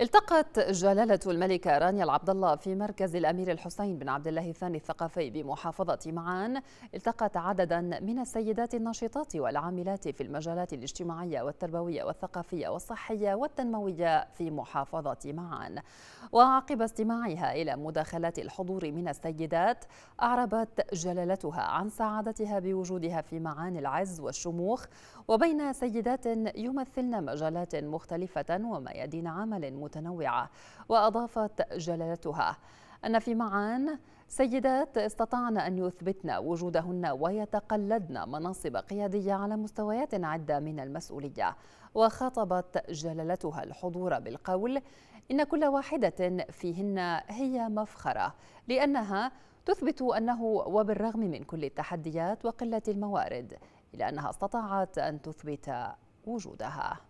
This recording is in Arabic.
التقت جلالة الملكة رانيا العبد الله في مركز الأمير الحسين بن عبد الله الثاني الثقافي بمحافظة معان التقت عددا من السيدات الناشطات والعاملات في المجالات الاجتماعية والتربوية والثقافية والصحية والتنموية في محافظة معان وعقب استماعها إلى مداخلات الحضور من السيدات أعربت جلالتها عن سعادتها بوجودها في معان العز والشموخ وبين سيدات يمثلن مجالات مختلفة وميادين عمل متنوعة وأضافت جلالتها أن في معان سيدات استطعن أن يثبتن وجودهن ويتقلدن مناصب قيادية على مستويات عدة من المسؤولية وخاطبت جلالتها الحضور بالقول إن كل واحدة فيهن هي مفخرة لأنها تثبت أنه وبالرغم من كل التحديات وقلة الموارد إلا أنها استطاعت أن تثبت وجودها